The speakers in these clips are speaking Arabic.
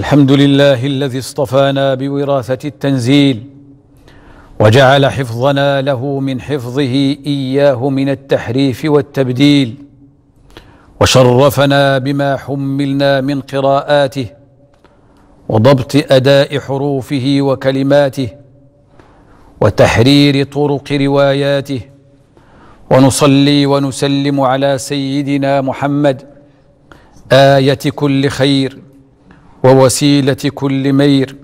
الحمد لله الذي اصطفانا بوراثة التنزيل وجعل حفظنا له من حفظه إياه من التحريف والتبديل وشرفنا بما حملنا من قراءاته وضبط أداء حروفه وكلماته وتحرير طرق رواياته ونصلي ونسلم على سيدنا محمد آية كل خير ووسيلة كل مير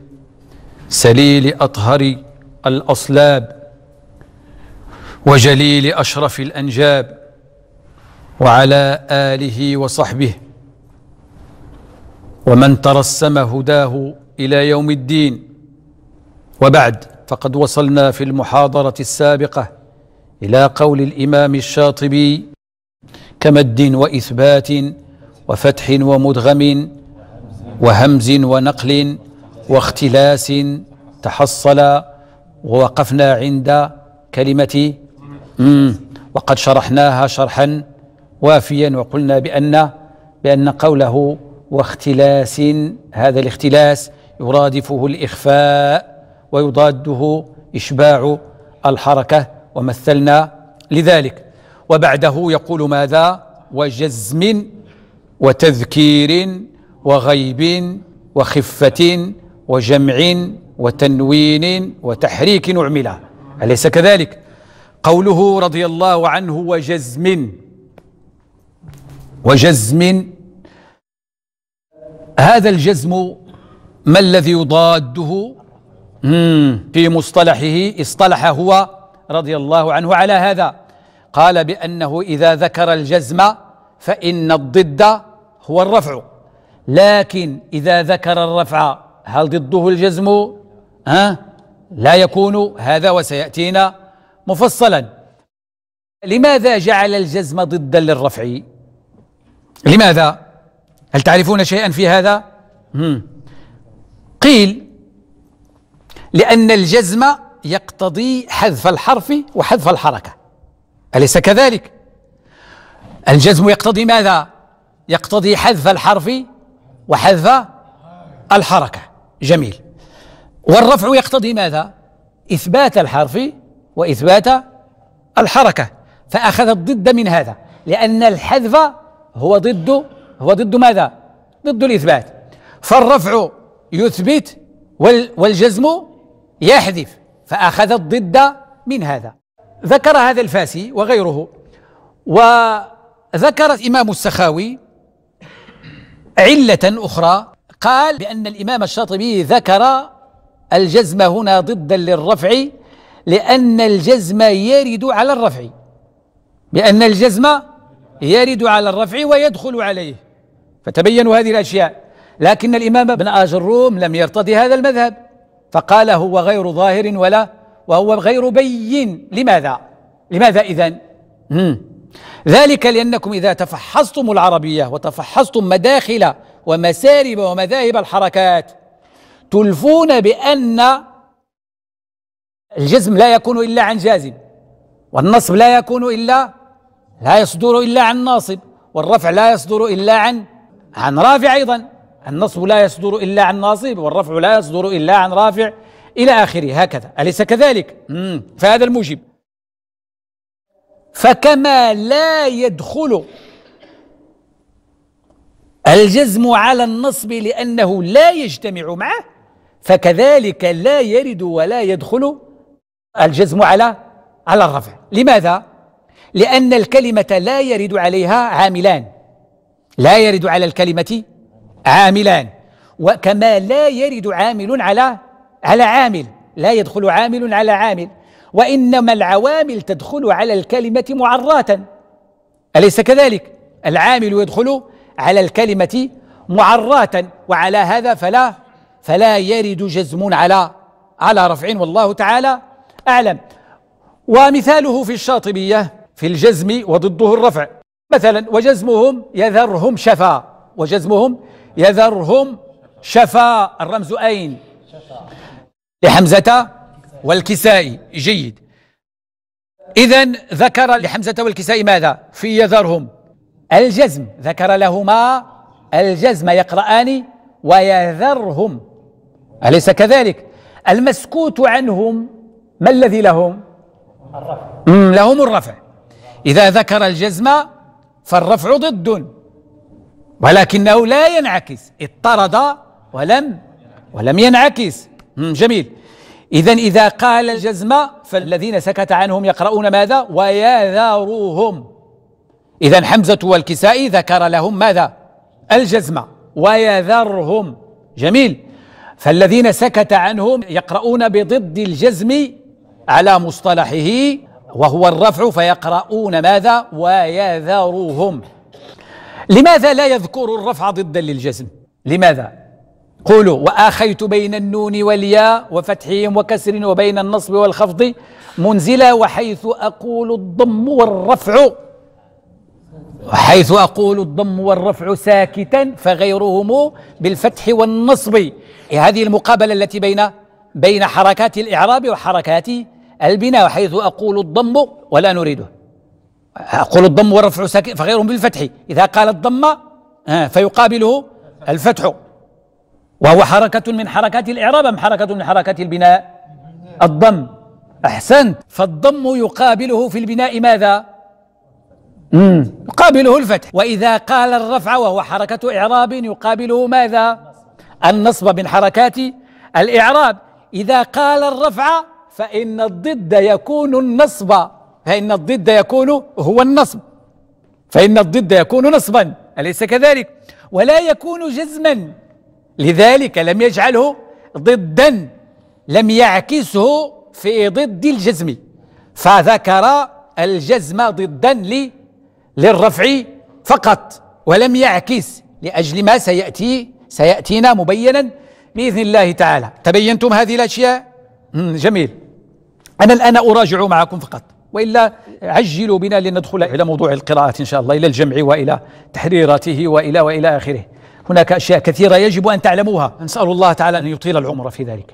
سليل أطهر الأصلاب وجليل أشرف الأنجاب وعلى آله وصحبه ومن ترسم هداه إلى يوم الدين وبعد فقد وصلنا في المحاضرة السابقة إلى قول الإمام الشاطبي كمد وإثبات وفتح ومدغم وهمز ونقل واختلاس تحصل ووقفنا عند كلمة وقد شرحناها شرحا وافيا وقلنا بأن بأن قوله واختلاس هذا الاختلاس يرادفه الإخفاء ويضاده إشباع الحركة ومثلنا لذلك وبعده يقول ماذا وجزم وتذكير وغيب وخفة وجمع وتنوين وتحريك أعملة أليس كذلك قوله رضي الله عنه وجزم وجزم هذا الجزم ما الذي يضاده في مصطلحه اصطلح هو رضي الله عنه على هذا قال بأنه إذا ذكر الجزم فإن الضد هو الرفع لكن إذا ذكر الرفع هل ضده الجزم ها لا يكون هذا وسيأتينا مفصلا لماذا جعل الجزم ضدا للرفع لماذا هل تعرفون شيئا في هذا قيل لأن الجزم يقتضي حذف الحرف وحذف الحركة أليس كذلك؟ الجزم يقتضي ماذا؟ يقتضي حذف الحرف وحذف الحركة جميل والرفع يقتضي ماذا؟ إثبات الحرف وإثبات الحركة فأخذ الضد من هذا لأن الحذف هو ضد هو ضد ماذا؟ ضد الإثبات فالرفع يثبت والجزم يحذف فأخذ الضد من هذا ذكر هذا الفاسي وغيره وذكر الإمام السخاوي علة أخرى قال بأن الإمام الشاطبي ذكر الجزم هنا ضدا للرفع لأن الجزم يرد على الرفع بأن الجزم يرد على الرفع ويدخل عليه فتبينوا هذه الأشياء لكن الإمام ابن آج الروم لم يرتضي هذا المذهب فقال هو غير ظاهر ولا وهو غير بين لماذا؟ لماذا إذن؟ ذلك لأنكم إذا تفحصتم العربية وتفحصتم مداخل ومسارب ومذاهب الحركات تلفون بأن الجزم لا يكون إلا عن جازم والنصب لا يكون إلا لا يصدر إلا عن ناصب والرفع لا يصدر إلا عن عن رافع أيضا النصب لا يصدر إلا عن ناصب والرفع لا يصدر إلا عن رافع إلى آخره هكذا أليس كذلك؟ فهذا الموجب فكما لا يدخل الجزم على النصب لأنه لا يجتمع معه فكذلك لا يرد ولا يدخل الجزم على على الرفع لماذا؟ لأن الكلمة لا يرد عليها عاملان لا يرد على الكلمة عاملان وكما لا يرد عامل على على عامل لا يدخل عامل على عامل وإنما العوامل تدخل على الكلمة معراة أليس كذلك؟ العامل يدخل على الكلمة معراة وعلى هذا فلا فلا يرد جزم على على رفع والله تعالى أعلم ومثاله في الشاطبية في الجزم وضده الرفع مثلا وجزمهم يذرهم شفا وجزمهم يذرهم شفا الرمز أين لحمزة والكسائي جيد إذا ذكر لحمزة والكسائي ماذا في يذرهم الجزم ذكر لهما الجزم يقرآن ويذرهم أليس كذلك المسكوت عنهم ما الذي لهم الرفع لهم الرفع إذا ذكر الجزم فالرفع ضد ولكنه لا ينعكس اضطرد ولم ولم ينعكس جميل إذا إذا قال الجزم فالذين سكت عنهم يقرؤون ماذا ويذروهم إذا حمزة والكسائي ذكر لهم ماذا الجزم ويذرهم جميل فالذين سكت عنهم يقرؤون بضد الجزم على مصطلحه وهو الرفع فيقرؤون ماذا ويذروهم لماذا لا يذكر الرفع ضدا للجزم لماذا قولوا وآخيت بين النون والياء وفتحهم وكسر وبين النصب والخفض منزلا وحيث أقول الضم والرفع وحيث أقول الضم والرفع ساكتا فغيرهم بالفتح والنصب هذه المقابلة التي بين بين حركات الإعراب وحركات البناء وحيث أقول الضم ولا نريده أقول الضم والرفع ساكتا فغيرهم بالفتح إذا قال الضم فيقابله الفتح وهو حركة من حركات الإعراب أم حركة من حركات البناء الضم أحسنت فالضم يقابله في البناء ماذا مم. يقابله الفتح وإذا قال الرفع وهو حركة إعراب يقابله ماذا النصب من حركات الإعراب إذا قال الرفع فإن الضد يكون النصب فإن الضد يكون هو النصب فإن الضد يكون نصبا أليس كذلك ولا يكون جزما لذلك لم يجعله ضدا لم يعكسه في ضد الجزم فذكر الجزم ضدا للرفع فقط ولم يعكس لأجل ما سيأتي سيأتينا مبينا بإذن الله تعالى تبينتم هذه الأشياء جميل أنا الآن أراجع معكم فقط وإلا عجلوا بنا لندخل إلى موضوع القراءات إن شاء الله إلى الجمع وإلى تحريراته وإلى وإلى آخره هناك أشياء كثيرة يجب أن تعلموها نسأل الله تعالى أن يطيل العمر في ذلك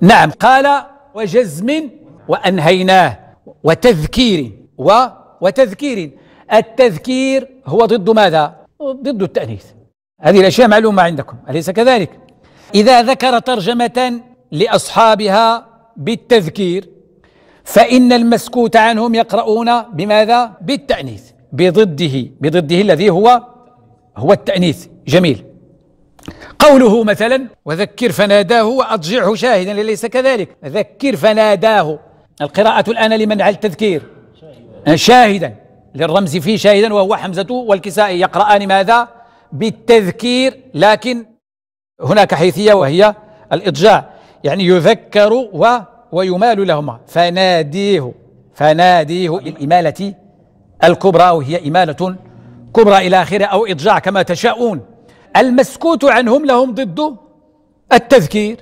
نعم قال وجزم وأنهيناه وتذكير و وتذكير التذكير هو ضد ماذا؟ ضد التأنيث هذه الأشياء معلومة عندكم أليس كذلك؟ إذا ذكر ترجمة لأصحابها بالتذكير فإن المسكوت عنهم يقرؤون بماذا؟ بالتأنيث بضده بضده الذي هو هو التأنيث جميل قوله مثلا وذكر فناداه وأضجعه شاهدا ليس كذلك ذكر فناداه القراءة الآن لمن على التذكير شاهدا للرمز فيه شاهدا وهو حمزة والكسائي يقرأان ماذا بالتذكير لكن هناك حيثية وهي الإضجاع يعني يذكر و ويمال لهما فناديه فناديه بالإمالة الكبرى وهي إمالة كبرى إلى آخره أو إضجاع كما تشاءون المسكوت عنهم لهم ضد التذكير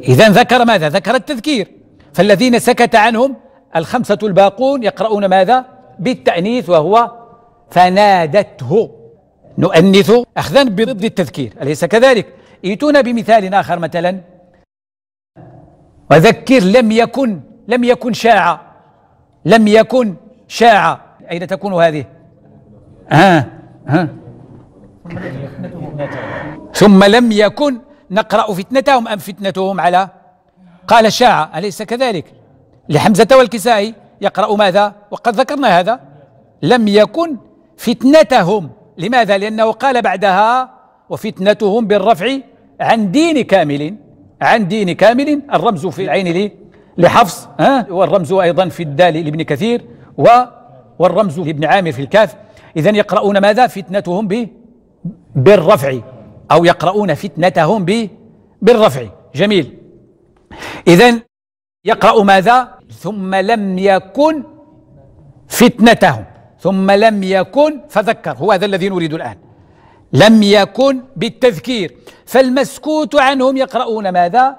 إذا ذكر ماذا؟ ذكر التذكير فالذين سكت عنهم الخمسة الباقون يقرؤون ماذا؟ بالتأنيث وهو فنادته نؤنث أخذا بضد التذكير أليس كذلك؟ ائتونا بمثال آخر مثلا وذكر لم يكن لم يكن شاع لم يكن شاع أين تكون هذه؟ ها ها ثم لم يكن نقرأ فتنتهم أم فتنتهم على قال شاع أليس كذلك لحمزة والكسائي يقرأ ماذا وقد ذكرنا هذا لم يكن فتنتهم لماذا لأنه قال بعدها وفتنتهم بالرفع عن دين كامل عن دين كامل الرمز في العين لي لحفص ها والرمز أيضا في الدال لابن كثير و والرمز لابن عامر في الكاف إذا يقرؤون ماذا فتنتهم ب بالرفع أو يقرؤون فتنتهم ب بالرفع جميل إذا يقرأ ماذا ثم لم يكن فتنتهم ثم لم يكن فذكر هو هذا الذي نريد الآن لم يكن بالتذكير فالمسكوت عنهم يقرؤون ماذا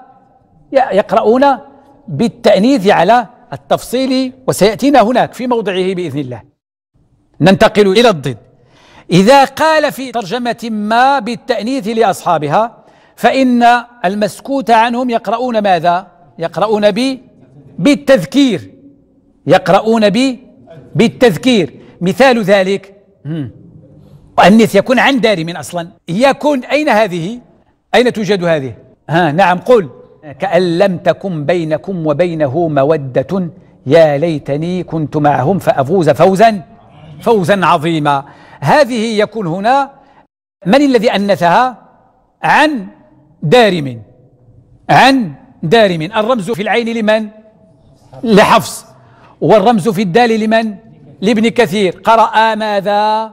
يقرؤون بالتأنيث على التفصيل وسيأتينا هناك في موضعه بإذن الله ننتقل إلى الضد إذا قال في ترجمة ما بالتأنيث لأصحابها فإن المسكوت عنهم يقرؤون ماذا؟ يقرؤون ب بالتذكير يقرؤون ب بالتذكير مثال ذلك أنث يكون عن دارم أصلا يكون أين هذه؟ أين توجد هذه؟ ها نعم قل كأن لم تكن بينكم وبينه مودة يا ليتني كنت معهم فأفوز فوزا فوزا عظيما هذه يكون هنا من الذي أنثها عن دارم عن دارم الرمز في العين لمن لحفص والرمز في الدال لمن لابن كثير قرأ ماذا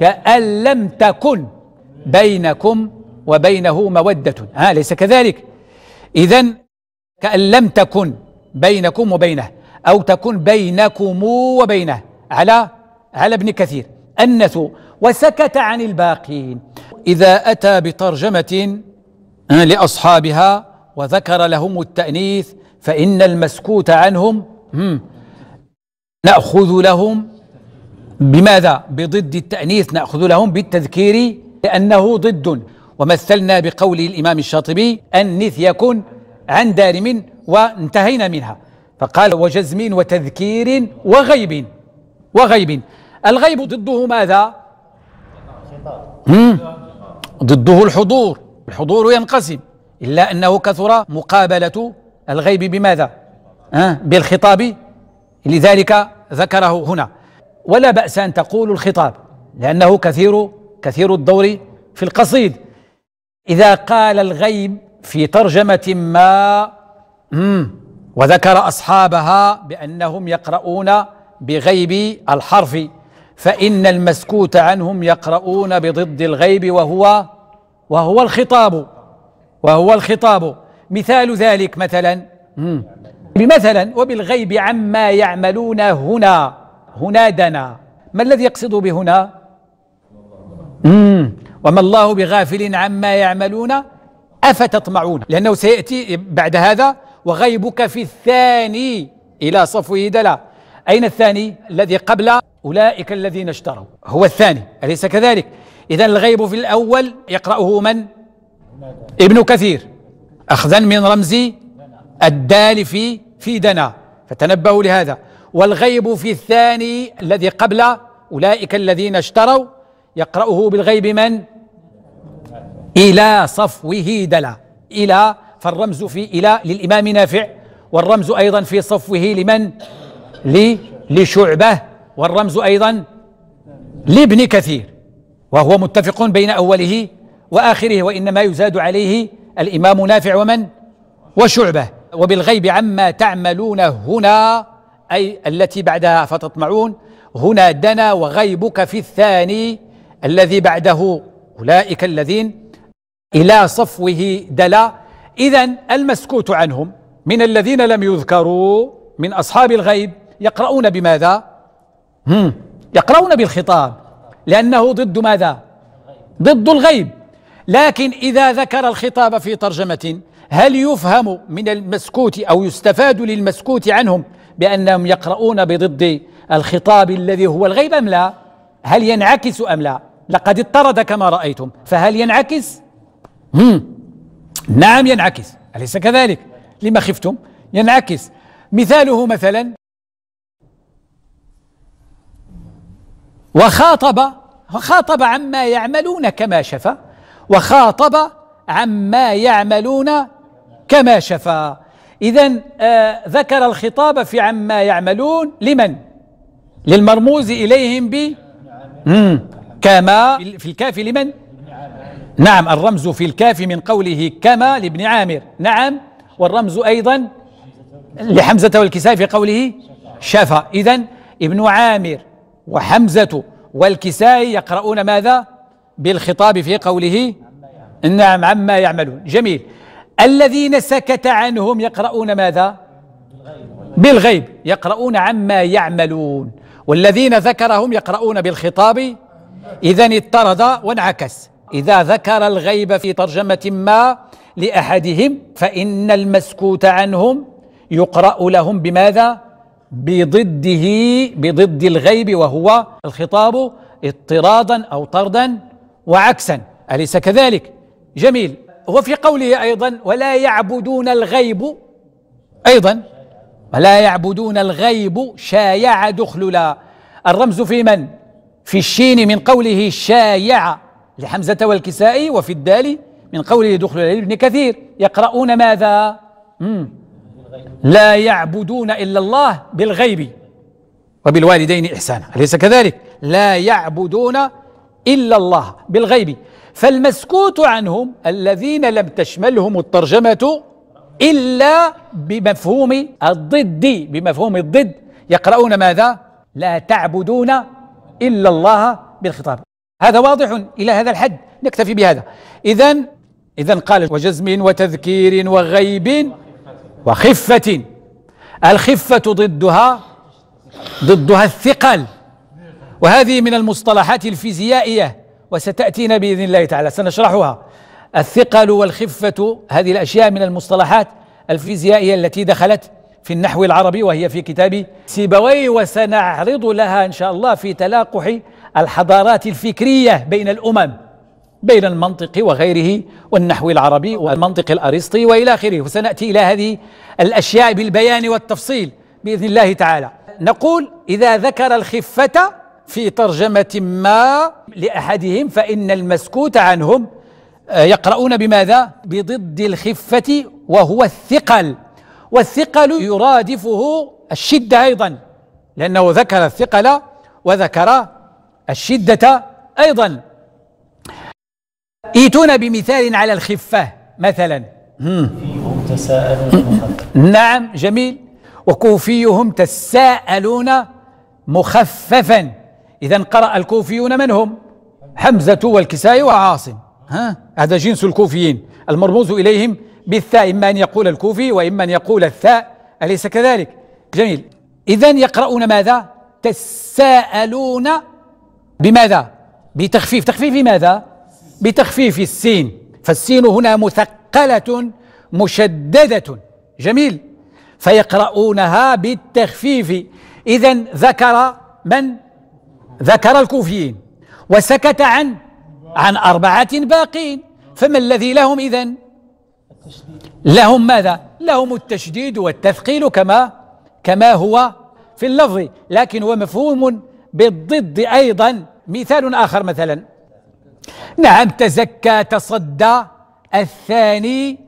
كأن لم تكن بينكم وبينه مودة ها ليس كذلك إذا كأن لم تكن بينكم وبينه أو تكن بينكم وبينه على على ابن كثير أنثوا وسكت عن الباقين إذا أتى بترجمة آه، لأصحابها وذكر لهم التأنيث فإن المسكوت عنهم نأخذ لهم بماذا؟ بضد التأنيث نأخذ لهم بالتذكير لأنه ضد ومثلنا بقول الإمام الشاطبي أنث يكن عن دارم وانتهينا منها فقال وجزم وتذكير وغيب وغيب الغيب ضده ماذا ضده الحضور الحضور ينقسم إلا أنه كثر مقابلة الغيب بماذا أه؟ بالخطاب لذلك ذكره هنا ولا بأس أن تقول الخطاب لأنه كثير كثير الدور في القصيد إذا قال الغيب في ترجمة ما وذكر أصحابها بأنهم يقرؤون بغيب الحرف فإن المسكوت عنهم يقرؤون بضد الغيب وهو وهو الخطاب وهو الخطاب مثال ذلك مثلا بمثلا وبالغيب عما يعملون هنا هنا دنا ما الذي يقصد بهنا وما الله بغافل عما يعملون أفتطمعون لأنه سيأتي بعد هذا وغيبك في الثاني إلى صفوه دلا أين الثاني الذي قبل أولئك الذين اشتروا هو الثاني أليس كذلك إذا الغيب في الأول يقرأه من ابن كثير أخذا من رمز الدال في في دنا فتنبهوا لهذا والغيب في الثاني الذي قبل أولئك الذين اشتروا يقرأه بالغيب من إلى صفوه دلا إلى فالرمز في إلى للإمام نافع والرمز أيضا في صفوه لمن لي لشعبة والرمز أيضا لابن كثير وهو متفق بين أوله وآخره وإنما يزاد عليه الإمام نافع ومن وشعبة وبالغيب عما تعملون هنا أي التي بعدها فتطمعون هنا دنا وغيبك في الثاني الذي بعده أولئك الذين إلى صفوه دلا إذا المسكوت عنهم من الذين لم يذكروا من أصحاب الغيب يقرؤون بماذا هم يقرؤون بالخطاب لأنه ضد ماذا ضد الغيب لكن إذا ذكر الخطاب في ترجمة هل يفهم من المسكوت أو يستفاد للمسكوت عنهم بأنهم يقرؤون بضد الخطاب الذي هو الغيب أم لا هل ينعكس أم لا لقد اضطرد كما رأيتم فهل ينعكس هم. نعم ينعكس أليس كذلك لما خفتم ينعكس مثاله مثلا وخاطب خاطب عما يعملون كما شفى وخاطب عما يعملون كما شفى إذا آه ذكر الخطاب في عما يعملون لمن؟ للمرموز إليهم ب كما في الكاف لمن؟ نعم الرمز في الكاف من قوله كما لابن عامر نعم والرمز أيضا لحمزة والكسائي في قوله شفى إذا ابن عامر وحمزة والكسائي يقرؤون ماذا بالخطاب في قوله نعم عما يعملون جميل الذين سكت عنهم يقرؤون ماذا بالغيب يقرؤون عما يعملون والذين ذكرهم يقرؤون بالخطاب إذا اضطرد وانعكس إذا ذكر الغيب في ترجمة ما لأحدهم فإن المسكوت عنهم يقرأ لهم بماذا بضده بضد الغيب وهو الخطاب اضطرادا او طردا وعكسا اليس كذلك جميل وفي قوله ايضا ولا يعبدون الغيب ايضا ولا يعبدون الغيب شايع دخللا الرمز في من في الشين من قوله شايع لحمزه والكسائي وفي الدال من قوله دخللا لابن كثير يقرؤون ماذا مم. لا يعبدون إلا الله بالغيب وبالوالدين إحسانا أليس كذلك لا يعبدون إلا الله بالغيب فالمسكوت عنهم الذين لم تشملهم الترجمة إلا بمفهوم الضد بمفهوم الضد يقرؤون ماذا لا تعبدون إلا الله بالخطاب هذا واضح إلى هذا الحد نكتفي بهذا إذا إذا قال وجزم وتذكير وغيب وخفة الخفة ضدها ضدها الثقل وهذه من المصطلحات الفيزيائية وستأتينا بإذن الله تعالى سنشرحها الثقل والخفة هذه الأشياء من المصطلحات الفيزيائية التي دخلت في النحو العربي وهي في كتاب سيبويه وسنعرض لها إن شاء الله في تلاقح الحضارات الفكرية بين الأمم بين المنطق وغيره والنحو العربي والمنطق الأرسطي وإلى آخره وسنأتي إلى هذه الأشياء بالبيان والتفصيل بإذن الله تعالى نقول إذا ذكر الخفة في ترجمة ما لأحدهم فإن المسكوت عنهم آه، يقرؤون بماذا؟ بضد الخفة وهو الثقل والثقل يرادفه الشدة أيضا لأنه ذكر الثقل وذكر الشدة أيضا ايتونا بمثال على الخفة مثلا فيهم تساءلون نعم جميل وكوفيهم تساءلون مخففا إذا قرأ الكوفيون من هم حمزة والكسائي وعاصم ها هذا جنس الكوفيين المرموز إليهم بالثاء إما أن يقول الكوفي وإما أن يقول الثاء أليس كذلك جميل إذا يقرؤون ماذا تساءلون بماذا بتخفيف تخفيف ماذا بتخفيف السين فالسين هنا مثقلة مشددة جميل فيقرؤونها بالتخفيف إذا ذكر من ذكر الكوفيين وسكت عن عن أربعة باقين فما الذي لهم إذا لهم ماذا لهم التشديد والتثقيل كما كما هو في اللفظ لكن هو مفهوم بالضد أيضا مثال آخر مثلا نعم تزكى تصدى الثاني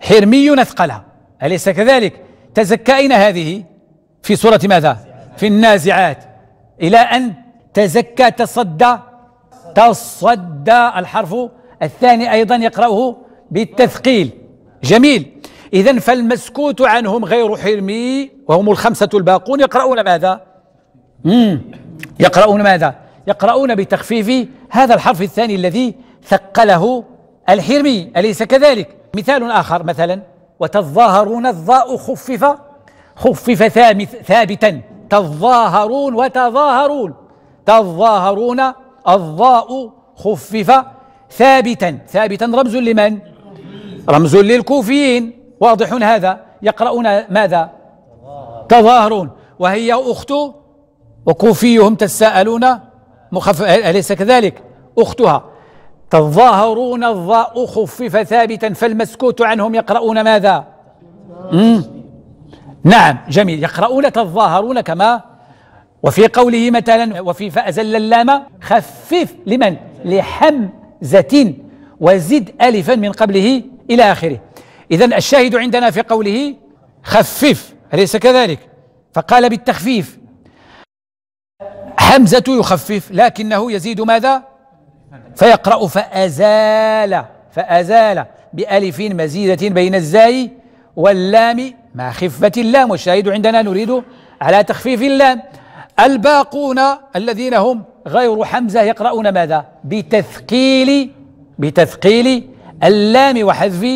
حرمي أثقلها أليس كذلك تزكى أين هذه في سورة ماذا في النازعات إلى أن تزكى تصدى تصدى الحرف الثاني أيضا يقرأه بالتثقيل جميل إذا فالمسكوت عنهم غير حرمي وهم الخمسة الباقون يقرؤون ماذا مم. يقرؤون ماذا يقرؤون بتخفيف هذا الحرف الثاني الذي ثقله الحرمي أليس كذلك مثال آخر مثلا وتظاهرون الظاء خفف خفف ثابتا تظاهرون وتظاهرون تظاهرون الظاء خفف ثابتا ثابتا رمز لمن رمز للكوفيين واضح هذا يقرؤون ماذا تظاهرون وهي أخت وكوفيهم تساءلون مخفف أليس كذلك أختها تظاهرون الظاء خفف ثابتا فالمسكوت عنهم يقرؤون ماذا مم. نعم جميل يقرؤون تظاهرون كما وفي قوله مثلا وفي فأزل اللام خفف لمن لحمزة وزد ألفا من قبله إلى آخره إذا الشاهد عندنا في قوله خفف أليس كذلك فقال بالتخفيف حمزة يخفف لكنه يزيد ماذا فيقرأ فأزال فأزال بألف مزيدة بين الزاي واللام مع خفة اللام والشاهد عندنا نريد على تخفيف اللام الباقون الذين هم غير حمزة يقرؤون ماذا بتثقيل بتثقيل اللام وحذف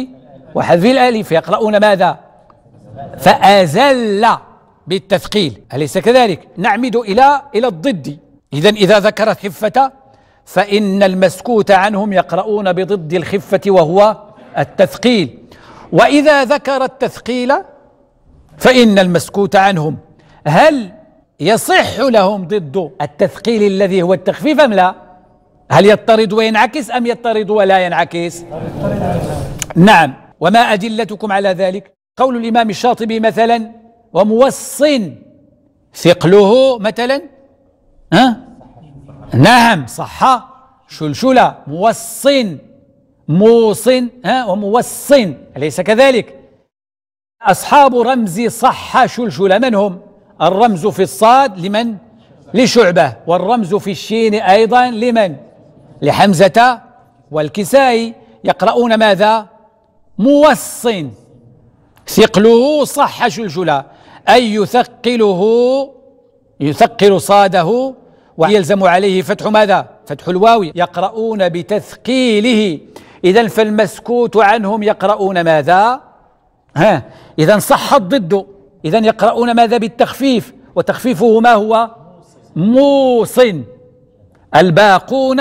وحذف الألف يقرؤون ماذا فأزل بالتثقيل أليس كذلك نعمد إلى إلى الضد إذا إذا ذكر الخفة فإن المسكوت عنهم يقرؤون بضد الخفة وهو التثقيل وإذا ذكر التثقيل فإن المسكوت عنهم هل يصح لهم ضد التثقيل الذي هو التخفيف أم لا هل يضطرد وينعكس أم يضطرد ولا ينعكس نعم وما أدلتكم على ذلك قول الإمام الشاطبي مثلا وموص ثقله مثلا ها نعم صح شلشلة موص موص ها وموص أليس كذلك أصحاب رمز صح شلشلة من هم الرمز في الصاد لمن لشعبة والرمز في الشين أيضا لمن لحمزة والكسائي يقرؤون ماذا موص ثقله صح شلشلة أي يثقله يثقل صاده ويلزم عليه فتح ماذا؟ فتح الواو يقرؤون بتثقيله إذا فالمسكوت عنهم يقرؤون ماذا؟ ها إذا صح الضد إذا يقرؤون ماذا بالتخفيف وتخفيفه ما هو؟ موصن الباقون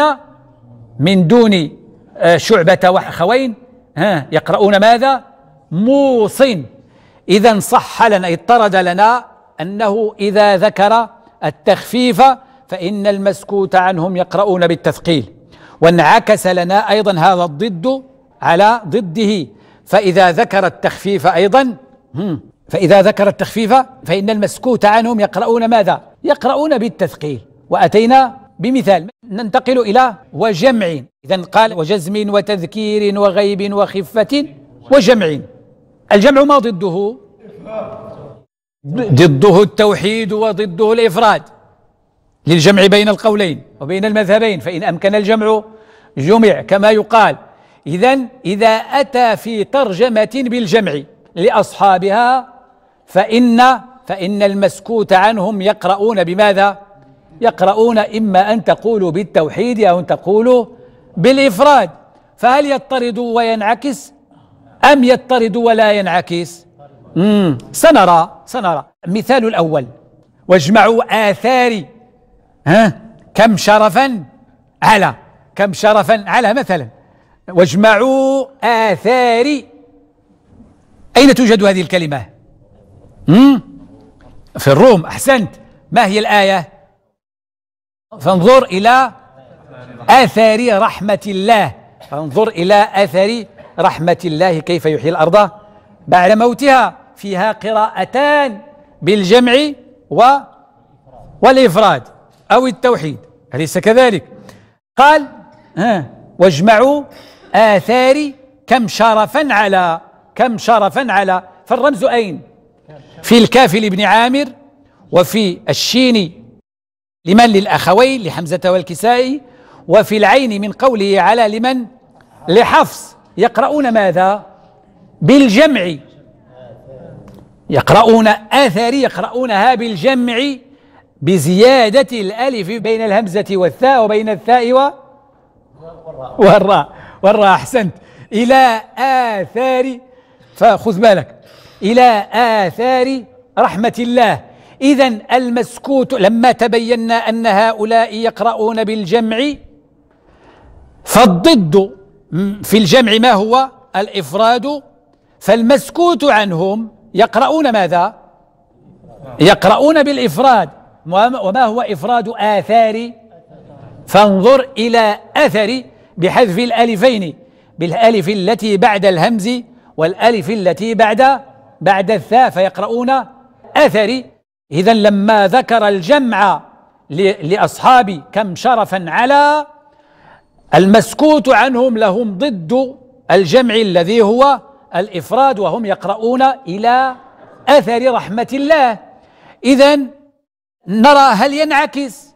من دون آه، شعبة وأخوين ها يقرؤون ماذا؟ موصن إذا صح لنا اضطرد لنا أنه إذا ذكر التخفيف فإن المسكوت عنهم يقرؤون بالتثقيل وانعكس لنا أيضا هذا الضد على ضده فإذا ذكر التخفيف أيضا فإذا ذكر التخفيف فإن المسكوت عنهم يقرؤون ماذا؟ يقرؤون بالتثقيل وأتينا بمثال ننتقل إلى وجمع إذا قال وجزم وتذكير وغيب وخفة وجمع الجمع ما ضده ضده التوحيد وضده الإفراد للجمع بين القولين وبين المذهبين فإن أمكن الجمع جمع كما يقال إذا إذا أتى في ترجمة بالجمع لأصحابها فإن فإن المسكوت عنهم يقرؤون بماذا؟ يقرؤون إما أن تقولوا بالتوحيد أو أن تقولوا بالإفراد فهل يضطرد وينعكس أم يضطرد ولا ينعكس مم. سنرى سنرى مثال الأول واجمعوا آثاري ها كم شرفا على كم شرفا على مثلا واجمعوا آثاري أين توجد هذه الكلمة مم؟ في الروم أحسنت ما هي الآية فانظر إلى آثار رحمة الله فانظر إلى آثار رحمة الله كيف يحيي الأرض بعد موتها فيها قراءتان بالجمع و والإفراد أو التوحيد أليس كذلك قال ها واجمعوا آثاري كم شرفا على كم شرفا على فالرمز أين في الكاف لابن عامر وفي الشين لمن للأخوين لحمزة والكسائي وفي العين من قوله على لمن لحفص يقرؤون ماذا بالجمع يقرؤون آثار يقرؤونها بالجمع بزيادة الألف بين الهمزة والثاء وبين الثاء و والراء والراء أحسنت إلى آثار فخذ بالك إلى آثار رحمة الله إذا المسكوت لما تبينا أن هؤلاء يقرؤون بالجمع فالضد في الجمع ما هو الإفراد فالمسكوت عنهم يقرؤون ماذا يقرؤون بالإفراد وما هو إفراد آثار فانظر إلى أثر بحذف الألفين بالألف التي بعد الهمز والألف التي بعد بعد الثاء فيقرؤون أثري إذا لما ذكر الجمع لأصحاب كم شرفا على المسكوت عنهم لهم ضد الجمع الذي هو الإفراد وهم يقرؤون إلى أثر رحمة الله إذا نرى هل ينعكس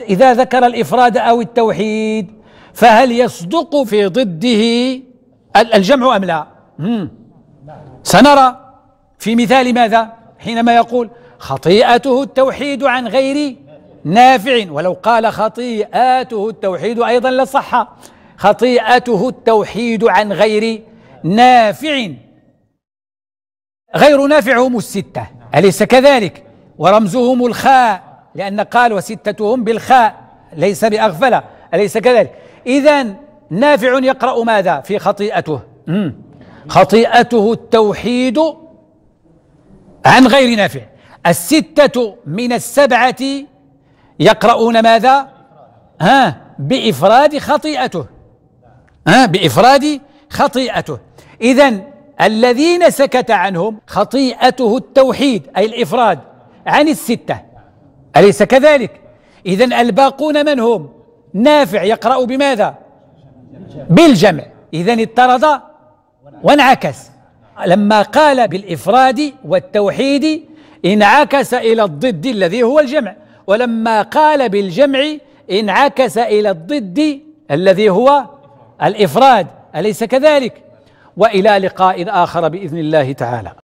إذا ذكر الإفراد أو التوحيد فهل يصدق في ضده الجمع أم لا سنرى في مثال ماذا حينما يقول خطيئته التوحيد عن غير نافع ولو قال خطيئاته التوحيد أيضا لصح خطيئته التوحيد عن غير نافع غير نافع هم الستة أليس كذلك ورمزهم الخاء لأن قال وستتهم بالخاء ليس بأغفلة أليس كذلك إذا نافع يقرأ ماذا في خطيئته خطيئته التوحيد عن غير نافع الستة من السبعة يقرؤون ماذا ها بإفراد خطيئته ها بإفراد خطيئته إذا الذين سكت عنهم خطيئته التوحيد أي الإفراد عن الستة أليس كذلك إذا الباقون من هم نافع يقرأ بماذا بالجمع إذا اضطرد وانعكس لما قال بالإفراد والتوحيد انعكس إلى الضد الذي هو الجمع ولما قال بالجمع انعكس إلى الضد الذي هو الإفراد أليس كذلك وإلى لقاء آخر بإذن الله تعالى